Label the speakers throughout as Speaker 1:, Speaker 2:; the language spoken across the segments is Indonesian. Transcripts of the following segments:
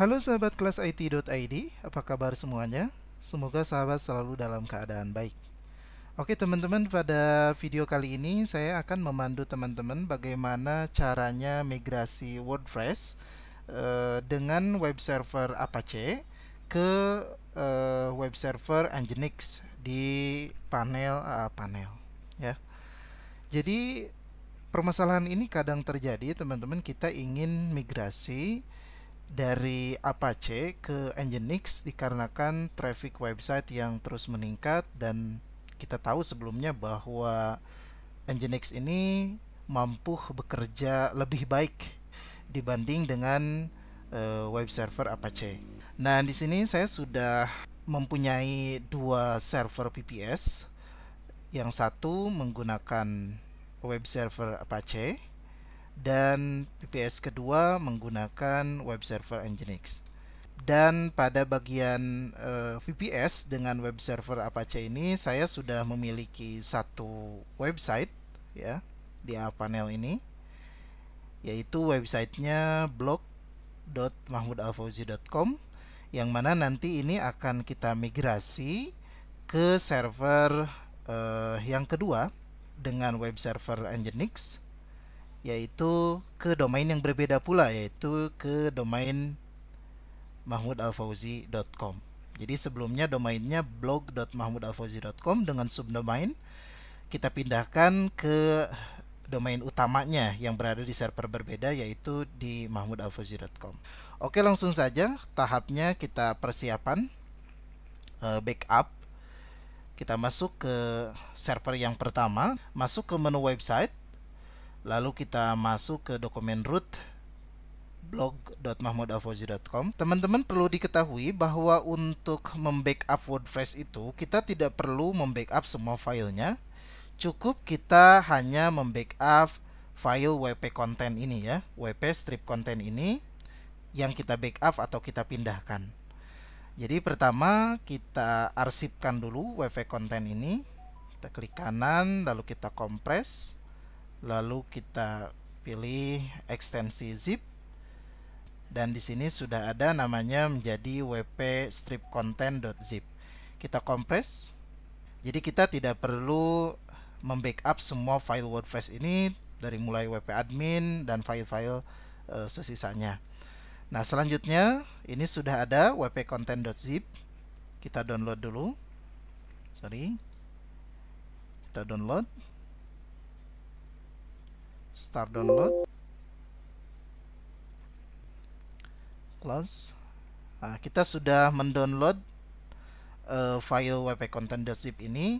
Speaker 1: Halo sahabat kelas IT.id, apa kabar semuanya? Semoga sahabat selalu dalam keadaan baik. Oke teman-teman, pada video kali ini saya akan memandu teman-teman bagaimana caranya migrasi WordPress eh, dengan web server Apache ke eh, web server Nginx di panel eh, panel ya. Jadi permasalahan ini kadang terjadi teman-teman kita ingin migrasi dari Apache ke Nginx dikarenakan traffic website yang terus meningkat dan kita tahu sebelumnya bahwa Nginx ini mampu bekerja lebih baik dibanding dengan uh, web server Apache. Nah, di sini saya sudah mempunyai dua server PPS. Yang satu menggunakan web server Apache dan PPS kedua menggunakan web server Nginx. Dan pada bagian uh, eh, VPS dengan web server Apache ini saya sudah memiliki satu website ya di panel ini yaitu websitenya blog.mahmudalfauzi.com yang mana nanti ini akan kita migrasi ke server uh, yang kedua dengan web server Nginx yaitu ke domain yang berbeda pula yaitu ke domain mahmudalfauzi.com. Jadi sebelumnya domainnya blog.mahmudalfauzi.com dengan subdomain kita pindahkan ke domain utamanya yang berada di server berbeda yaitu di mahmudalfauzi.com. Oke, langsung saja tahapnya kita persiapan eh, backup. Kita masuk ke server yang pertama, masuk ke menu website lalu kita masuk ke dokumen root blog.mahmudafauzi.com teman-teman perlu diketahui bahwa untuk membackup WordPress itu kita tidak perlu membackup semua filenya cukup kita hanya membackup file WP content ini ya WP strip content ini yang kita backup atau kita pindahkan jadi pertama kita arsipkan dulu WP content ini kita klik kanan lalu kita kompres lalu kita pilih ekstensi zip dan di sini sudah ada namanya menjadi wp strip content.zip kita kompres jadi kita tidak perlu membackup semua file WordPress ini dari mulai wp admin dan file-file e, sesisanya nah selanjutnya ini sudah ada wp content.zip kita download dulu sorry kita download start download close nah, kita sudah mendownload uh, file wp-content.zip ini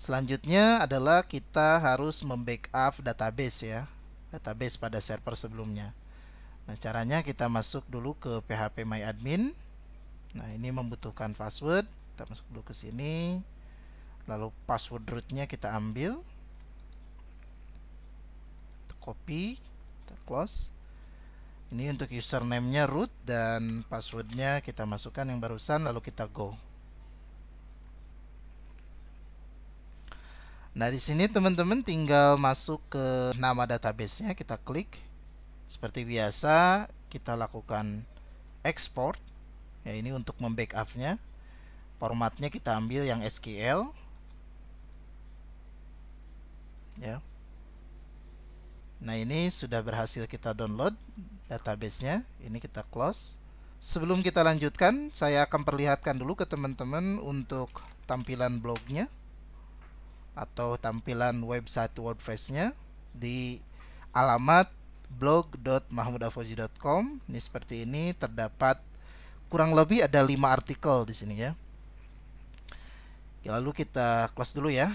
Speaker 1: selanjutnya adalah kita harus membackup database ya database pada server sebelumnya nah caranya kita masuk dulu ke phpMyAdmin. nah ini membutuhkan password kita masuk dulu ke sini lalu password rootnya kita ambil copy kita close ini untuk username-nya root dan password-nya kita masukkan yang barusan lalu kita go nah di sini teman-teman tinggal masuk ke nama database-nya kita klik seperti biasa kita lakukan export ya ini untuk membackup-nya formatnya kita ambil yang SQL ya Nah ini sudah berhasil kita download databasenya. Ini kita close. Sebelum kita lanjutkan, saya akan perlihatkan dulu ke teman-teman untuk tampilan blognya atau tampilan website WordPress-nya di alamat blog.mahmudafoji.com. Ini seperti ini terdapat kurang lebih ada 5 artikel di sini ya. Lalu kita close dulu ya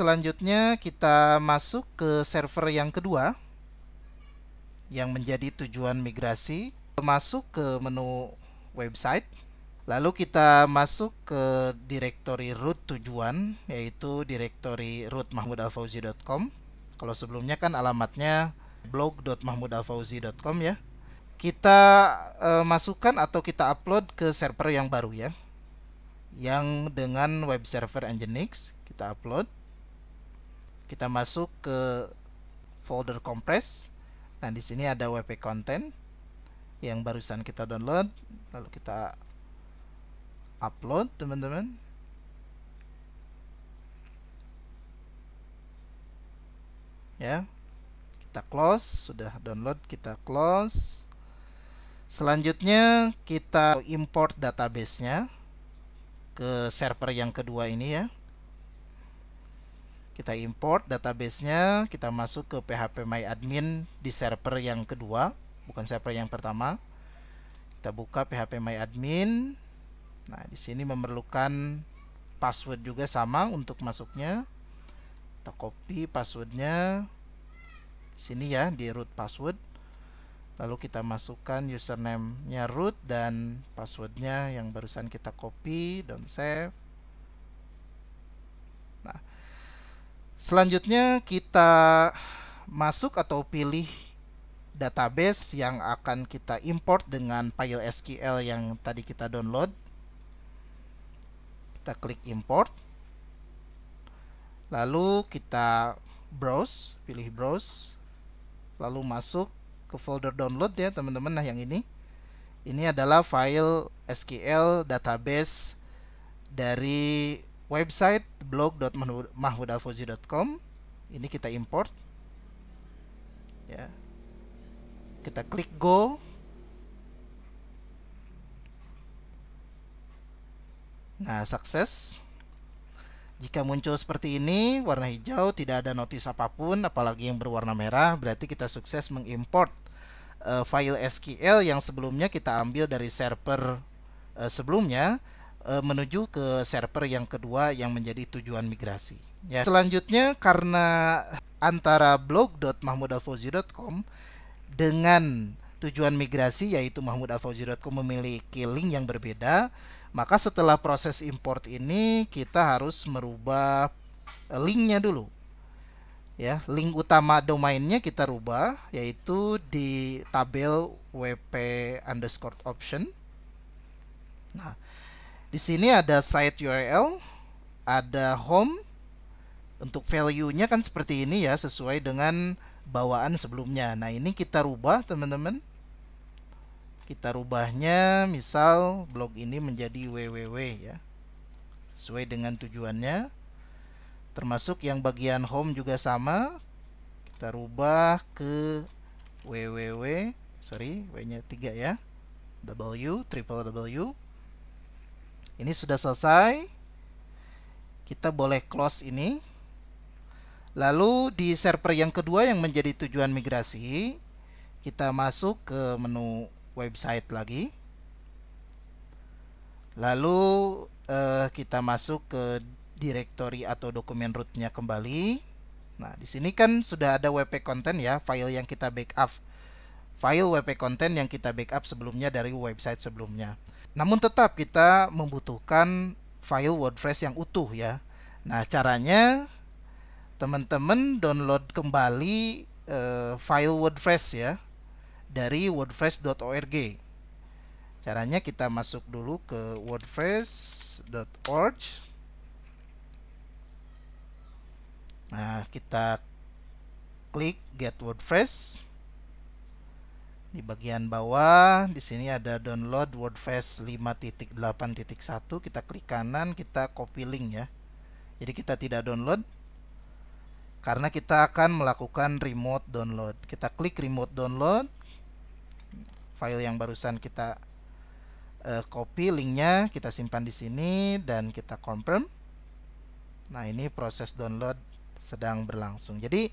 Speaker 1: selanjutnya kita masuk ke server yang kedua yang menjadi tujuan migrasi. Masuk ke menu website, lalu kita masuk ke direktori root tujuan yaitu direktori root mahmudalfauzi.com. Kalau sebelumnya kan alamatnya blog.mahmudalfauzi.com ya. Kita e, masukkan atau kita upload ke server yang baru ya. Yang dengan web server Nginx kita upload kita masuk ke folder compress nah di sini ada wp content yang barusan kita download lalu kita upload teman-teman ya kita close sudah download kita close selanjutnya kita import databasenya ke server yang kedua ini ya kita import databasenya, kita masuk ke PHP My Admin di server yang kedua, bukan server yang pertama. Kita buka PHP My Admin. Nah, di sini memerlukan password juga sama untuk masuknya. Kita copy passwordnya sini ya di root password. Lalu kita masukkan username-nya root dan passwordnya yang barusan kita copy, don't save. Nah, Selanjutnya kita masuk atau pilih database yang akan kita import dengan file SQL yang tadi kita download. Kita klik import. Lalu kita browse, pilih browse. Lalu masuk ke folder download ya teman-teman nah yang ini ini adalah file SQL database dari website blog.mahmudalfauzi.com ini kita import ya kita klik go nah sukses jika muncul seperti ini warna hijau tidak ada notis apapun apalagi yang berwarna merah berarti kita sukses mengimport uh, file SQL yang sebelumnya kita ambil dari server uh, sebelumnya E, menuju ke server yang kedua yang menjadi tujuan migrasi. Ya. Selanjutnya karena antara blog.mahmudalfauzi.com dengan tujuan migrasi yaitu mahmudalfauzi.com memiliki link yang berbeda, maka setelah proses import ini kita harus merubah linknya dulu. Ya, link utama domainnya kita rubah yaitu di tabel wp underscore option. Nah, di sini ada site URL, ada home. Untuk value-nya kan seperti ini ya, sesuai dengan bawaan sebelumnya. Nah, ini kita rubah, teman-teman. Kita rubahnya misal blog ini menjadi www ya. Sesuai dengan tujuannya. Termasuk yang bagian home juga sama. Kita rubah ke www, sorry, w-nya 3 ya. W, triple W ini sudah selesai. Kita boleh close ini. Lalu di server yang kedua yang menjadi tujuan migrasi, kita masuk ke menu website lagi. Lalu eh, kita masuk ke directory atau dokumen rootnya kembali. Nah, di sini kan sudah ada WP content ya, file yang kita backup file WP content yang kita backup sebelumnya dari website sebelumnya. Namun tetap kita membutuhkan file WordPress yang utuh ya. Nah, caranya teman-teman download kembali uh, file WordPress ya dari wordpress.org. Caranya kita masuk dulu ke wordpress.org. Nah, kita klik get WordPress. Di bagian bawah, di sini ada download WordPress 5.8.1. Kita klik kanan, kita copy link ya. Jadi kita tidak download karena kita akan melakukan remote download. Kita klik remote download. File yang barusan kita uh, copy linknya, kita simpan di sini dan kita confirm. Nah, ini proses download sedang berlangsung. Jadi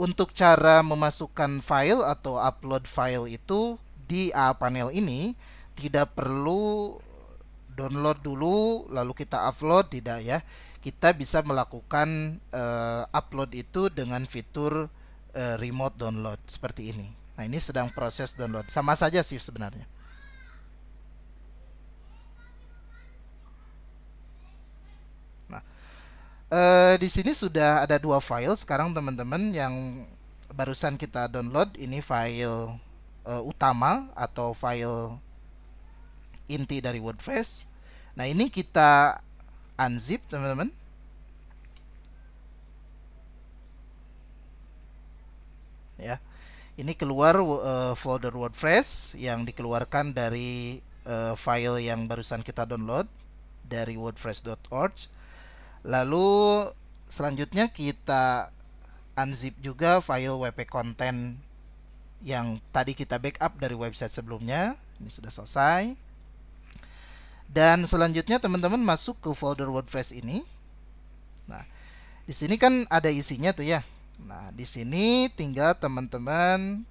Speaker 1: untuk cara memasukkan file atau upload file itu di A panel ini tidak perlu download dulu lalu kita upload tidak ya kita bisa melakukan uh, upload itu dengan fitur uh, remote download seperti ini nah ini sedang proses download sama saja sih sebenarnya nah Eh, di sini sudah ada dua file sekarang teman-teman yang barusan kita download ini file uh, utama atau file inti dari WordPress. Nah, ini kita unzip teman-teman. Ya. Ini keluar uh, folder WordPress yang dikeluarkan dari uh, file yang barusan kita download dari wordpress.org. Lalu selanjutnya kita unzip juga file WP content yang tadi kita backup dari website sebelumnya. Ini sudah selesai. Dan selanjutnya teman-teman masuk ke folder WordPress ini. Nah, di sini kan ada isinya tuh ya. Nah, di sini tinggal teman-teman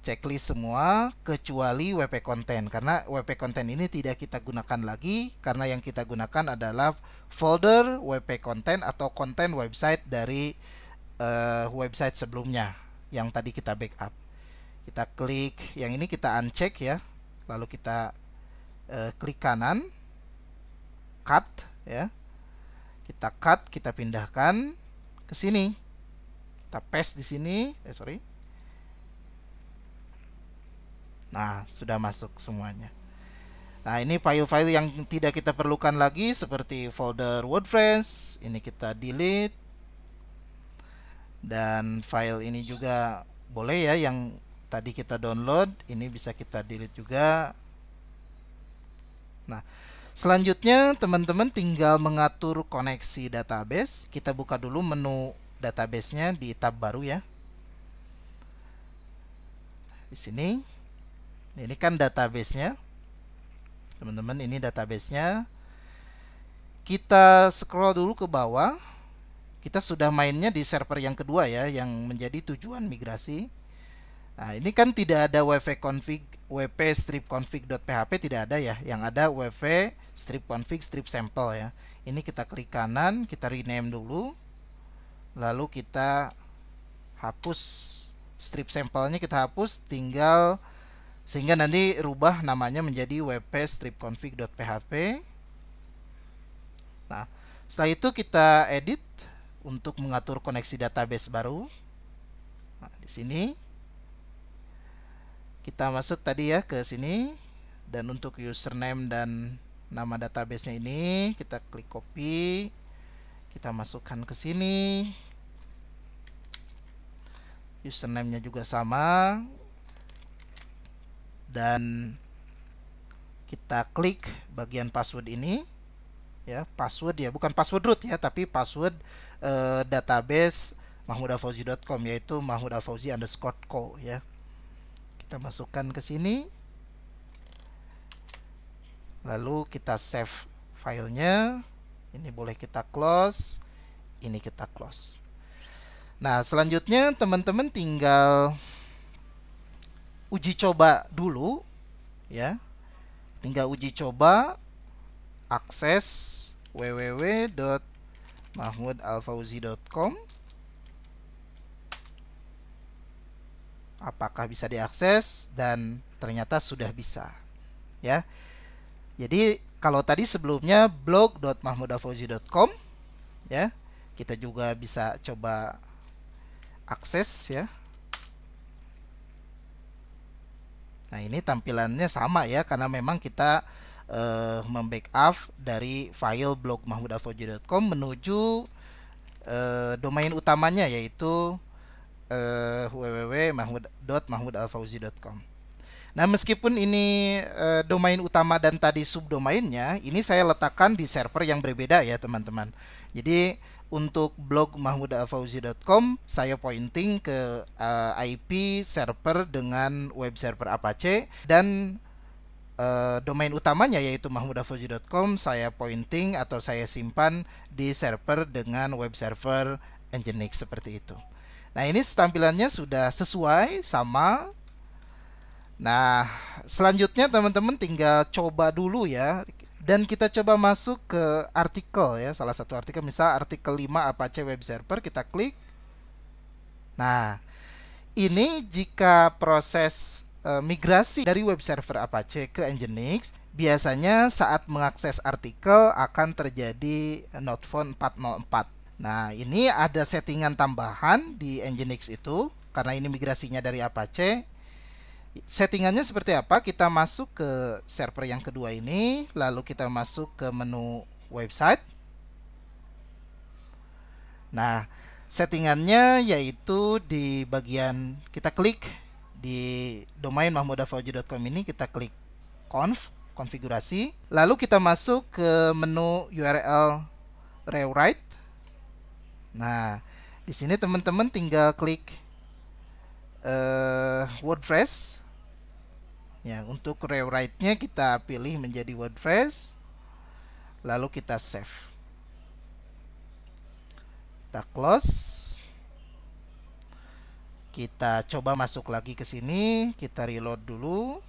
Speaker 1: checklist semua kecuali WP content karena WP content ini tidak kita gunakan lagi karena yang kita gunakan adalah folder WP content atau konten website dari uh, website sebelumnya yang tadi kita backup. Kita klik yang ini kita uncheck ya. Lalu kita uh, klik kanan cut ya. Kita cut, kita pindahkan ke sini. Kita paste di sini, eh sorry Nah, sudah masuk semuanya. Nah, ini file-file yang tidak kita perlukan lagi seperti folder WordPress, ini kita delete. Dan file ini juga boleh ya yang tadi kita download, ini bisa kita delete juga. Nah, selanjutnya teman-teman tinggal mengatur koneksi database. Kita buka dulu menu databasenya di tab baru ya. Di sini ini kan databasenya teman-teman ini databasenya kita scroll dulu ke bawah kita sudah mainnya di server yang kedua ya yang menjadi tujuan migrasi nah ini kan tidak ada wp config wp strip config .php tidak ada ya yang ada wp strip config strip sample ya ini kita klik kanan kita rename dulu lalu kita hapus strip sampelnya kita hapus tinggal sehingga nanti rubah namanya menjadi wp stripconfig.php nah setelah itu kita edit untuk mengatur koneksi database baru nah, di sini kita masuk tadi ya ke sini dan untuk username dan nama databasenya ini kita klik copy kita masukkan ke sini username-nya juga sama dan kita klik bagian password ini ya password ya bukan password root ya tapi password eh, database mahmudafauzi.com yaitu mahmudafauzi underscore co ya kita masukkan ke sini lalu kita save filenya ini boleh kita close ini kita close nah selanjutnya teman-teman tinggal uji coba dulu ya tinggal uji coba akses www.mahmudalfauzi.com apakah bisa diakses dan ternyata sudah bisa ya jadi kalau tadi sebelumnya blog.mahmudalfauzi.com ya kita juga bisa coba akses ya Nah ini tampilannya sama ya karena memang kita uh, membackup dari file blog mahmudalfauji.com menuju uh, domain utamanya yaitu uh, eh, www.mahmud.mahmudalfauzi.com. Nah meskipun ini uh, domain utama dan tadi subdomainnya, ini saya letakkan di server yang berbeda ya teman-teman. Jadi untuk blog mahmudafauzi.com saya pointing ke uh, eh, IP server dengan web server Apache dan uh, domain utamanya yaitu mahmudafauzi.com saya pointing atau saya simpan di server dengan web server Nginx seperti itu. Nah, ini tampilannya sudah sesuai sama Nah, selanjutnya teman-teman tinggal coba dulu ya dan kita coba masuk ke artikel ya, salah satu artikel misal artikel 5 Apache Web Server kita klik. Nah, ini jika proses e, migrasi dari web server Apache ke Nginx, biasanya saat mengakses artikel akan terjadi not found 404. Nah, ini ada settingan tambahan di Nginx itu karena ini migrasinya dari Apache, Settingannya seperti apa? Kita masuk ke server yang kedua ini, lalu kita masuk ke menu website. Nah, settingannya yaitu di bagian kita klik di domain mahmudafauji.com ini kita klik conf konfigurasi lalu kita masuk ke menu URL rewrite nah di sini teman-teman tinggal klik uh, WordPress. Ya, untuk rewrite-nya kita pilih menjadi WordPress. Lalu kita save. Kita close. Kita coba masuk lagi ke sini, kita reload dulu.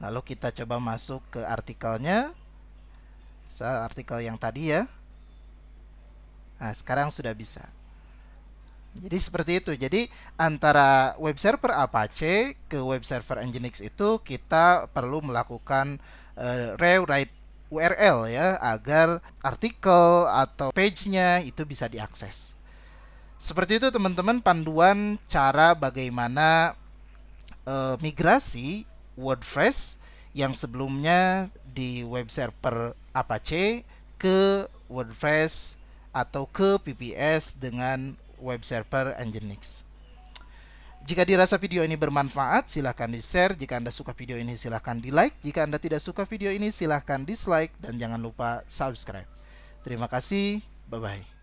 Speaker 1: Lalu kita coba masuk ke artikelnya. Saat Artikel yang tadi ya. Nah, sekarang sudah bisa. Jadi seperti itu. Jadi antara web server Apache ke web server Nginx itu kita perlu melakukan uh, rewrite URL ya agar artikel atau page-nya itu bisa diakses. Seperti itu teman-teman panduan cara bagaimana uh, migrasi WordPress yang sebelumnya di web server Apache ke WordPress atau ke PPS dengan web server Nginx. Jika dirasa video ini bermanfaat, silahkan di-share. Jika Anda suka video ini, silahkan di-like. Jika Anda tidak suka video ini, silahkan dislike. Dan jangan lupa subscribe. Terima kasih. Bye-bye.